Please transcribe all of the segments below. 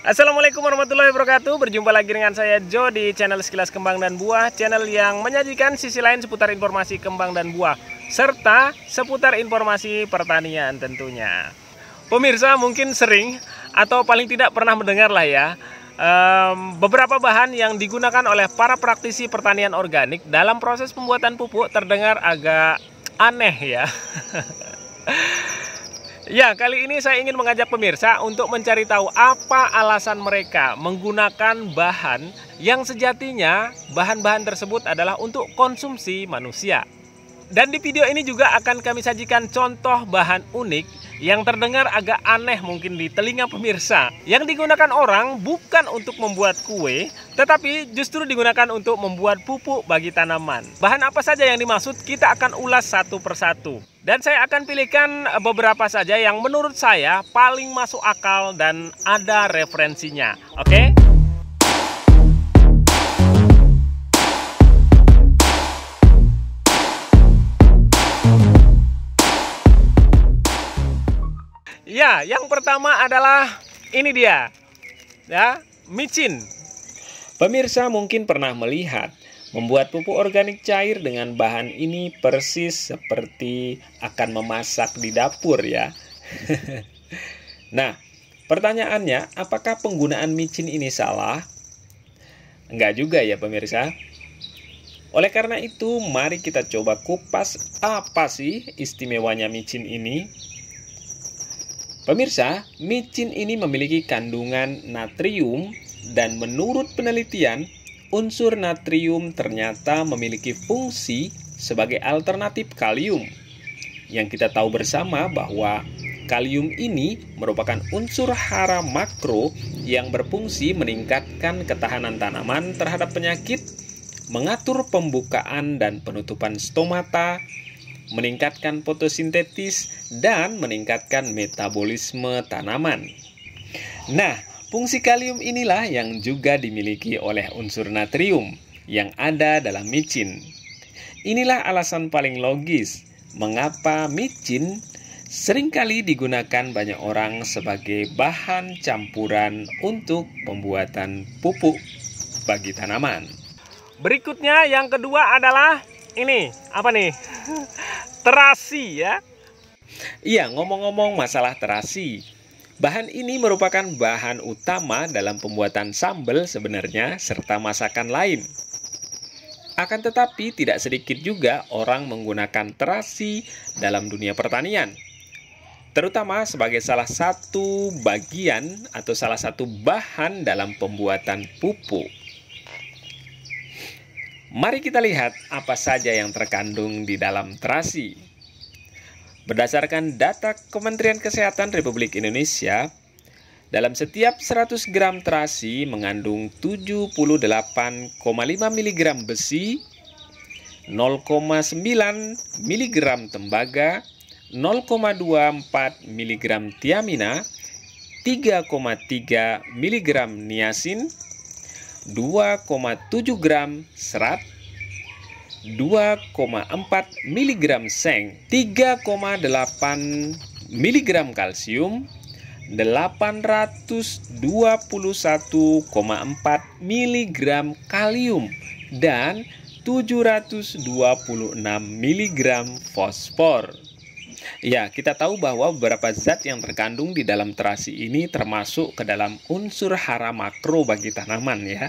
Assalamualaikum warahmatullahi wabarakatuh Berjumpa lagi dengan saya Jo di channel Sekilas Kembang dan Buah Channel yang menyajikan sisi lain seputar informasi kembang dan buah Serta seputar informasi pertanian tentunya Pemirsa mungkin sering atau paling tidak pernah mendengar lah ya um, Beberapa bahan yang digunakan oleh para praktisi pertanian organik Dalam proses pembuatan pupuk terdengar agak aneh ya Ya, kali ini saya ingin mengajak pemirsa untuk mencari tahu apa alasan mereka menggunakan bahan yang sejatinya bahan-bahan tersebut adalah untuk konsumsi manusia. Dan di video ini juga akan kami sajikan contoh bahan unik yang terdengar agak aneh mungkin di telinga pemirsa yang digunakan orang bukan untuk membuat kue tetapi justru digunakan untuk membuat pupuk bagi tanaman. Bahan apa saja yang dimaksud kita akan ulas satu persatu. Dan saya akan pilihkan beberapa saja yang menurut saya paling masuk akal dan ada referensinya. Oke? Okay? Ya, yang pertama adalah ini dia. Ya, micin. Pemirsa mungkin pernah melihat Membuat pupuk organik cair dengan bahan ini persis seperti akan memasak di dapur ya. nah, pertanyaannya apakah penggunaan micin ini salah? Enggak juga ya pemirsa. Oleh karena itu, mari kita coba kupas apa sih istimewanya micin ini. Pemirsa, micin ini memiliki kandungan natrium dan menurut penelitian, unsur natrium ternyata memiliki fungsi sebagai alternatif kalium. Yang kita tahu bersama bahwa kalium ini merupakan unsur hara makro yang berfungsi meningkatkan ketahanan tanaman terhadap penyakit, mengatur pembukaan dan penutupan stomata, meningkatkan fotosintesis, dan meningkatkan metabolisme tanaman. Nah, fungsi kalium inilah yang juga dimiliki oleh unsur natrium yang ada dalam micin. Inilah alasan paling logis mengapa micin seringkali digunakan banyak orang sebagai bahan campuran untuk pembuatan pupuk bagi tanaman. Berikutnya yang kedua adalah ini, apa nih? terasi ya. Iya, ngomong-ngomong masalah terasi. Bahan ini merupakan bahan utama dalam pembuatan sambal sebenarnya serta masakan lain. Akan tetapi tidak sedikit juga orang menggunakan terasi dalam dunia pertanian. Terutama sebagai salah satu bagian atau salah satu bahan dalam pembuatan pupuk. Mari kita lihat apa saja yang terkandung di dalam terasi. Berdasarkan data Kementerian Kesehatan Republik Indonesia, dalam setiap 100 gram terasi mengandung 78,5 mg besi, 0,9 mg tembaga, 0,24 mg tiamina, 3,3 mg niasin, 2,7 gram serat, 2,4 mg seng, 3,8 mg kalsium, 821,4 mg kalium, dan 726 mg fosfor. Ya, kita tahu bahwa beberapa zat yang terkandung di dalam terasi ini termasuk ke dalam unsur hara makro bagi tanaman ya.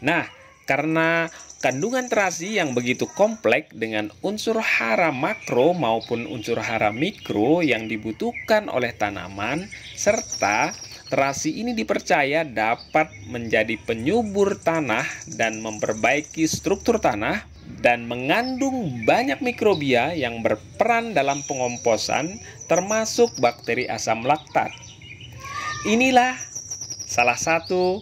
Nah, karena kandungan terasi yang begitu kompleks dengan unsur hara makro maupun unsur hara mikro yang dibutuhkan oleh tanaman serta terasi ini dipercaya dapat menjadi penyubur tanah dan memperbaiki struktur tanah dan mengandung banyak mikrobia yang berperan dalam pengomposan termasuk bakteri asam laktat. Inilah salah satu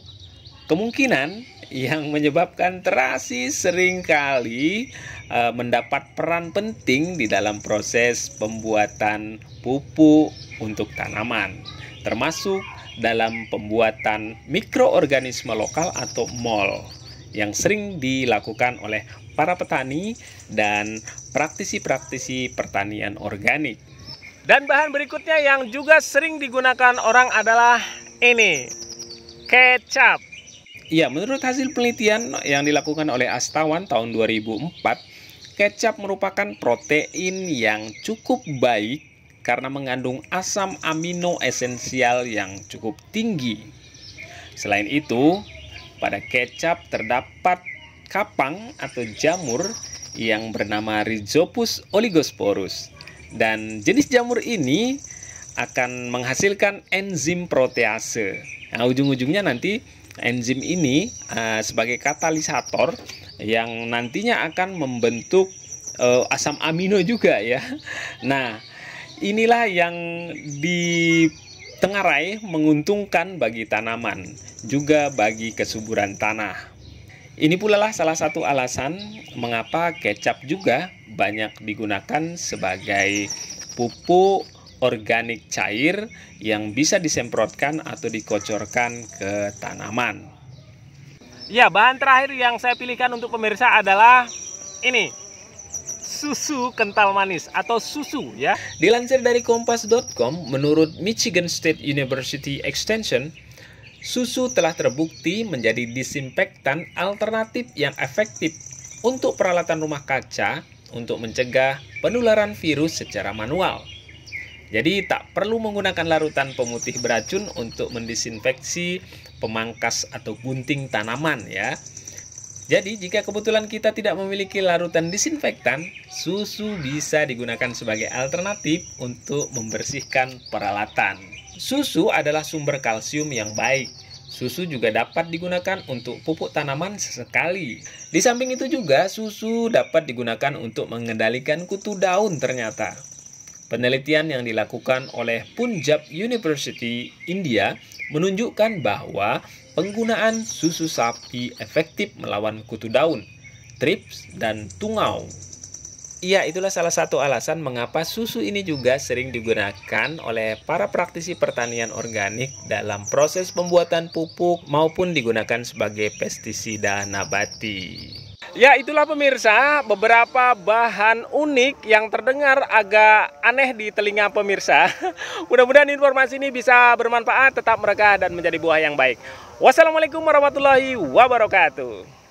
kemungkinan yang menyebabkan terasi seringkali e, mendapat peran penting di dalam proses pembuatan pupuk untuk tanaman, termasuk dalam pembuatan mikroorganisme lokal atau MOL yang sering dilakukan oleh para petani dan praktisi-praktisi pertanian organik. Dan bahan berikutnya yang juga sering digunakan orang adalah ini, kecap. Ya, menurut hasil penelitian yang dilakukan oleh Astawan tahun 2004, kecap merupakan protein yang cukup baik karena mengandung asam amino esensial yang cukup tinggi. Selain itu, pada kecap terdapat kapang atau jamur yang bernama Rhizopus oligosporus. Dan jenis jamur ini akan menghasilkan enzim protease. Nah, ujung-ujungnya nanti enzim ini uh, sebagai katalisator yang nantinya akan membentuk uh, asam amino juga ya. Nah, inilah yang di Tengarai menguntungkan bagi tanaman, juga bagi kesuburan tanah. Ini pula lah salah satu alasan mengapa kecap juga banyak digunakan sebagai pupuk organik cair yang bisa disemprotkan atau dikocorkan ke tanaman. Ya, bahan terakhir yang saya pilihkan untuk pemirsa adalah ini. Susu kental manis atau susu ya. Dilansir dari kompas.com, menurut Michigan State University Extension, Susu telah terbukti menjadi disinfektan alternatif yang efektif untuk peralatan rumah kaca untuk mencegah penularan virus secara manual. Jadi tak perlu menggunakan larutan pemutih beracun untuk mendisinfeksi pemangkas atau gunting tanaman ya. Jadi jika kebetulan kita tidak memiliki larutan disinfektan, susu bisa digunakan sebagai alternatif untuk membersihkan peralatan. Susu adalah sumber kalsium yang baik. Susu juga dapat digunakan untuk pupuk tanaman sesekali. Di samping itu juga susu dapat digunakan untuk mengendalikan kutu daun ternyata. Penelitian yang dilakukan oleh Punjab University, India, menunjukkan bahwa penggunaan susu sapi efektif melawan kutu daun, trips, dan tungau. Iya, itulah salah satu alasan mengapa susu ini juga sering digunakan oleh para praktisi pertanian organik dalam proses pembuatan pupuk maupun digunakan sebagai pestisida nabati. Ya itulah pemirsa beberapa bahan unik yang terdengar agak aneh di telinga pemirsa Mudah-mudahan informasi ini bisa bermanfaat tetap mereka dan menjadi buah yang baik Wassalamualaikum warahmatullahi wabarakatuh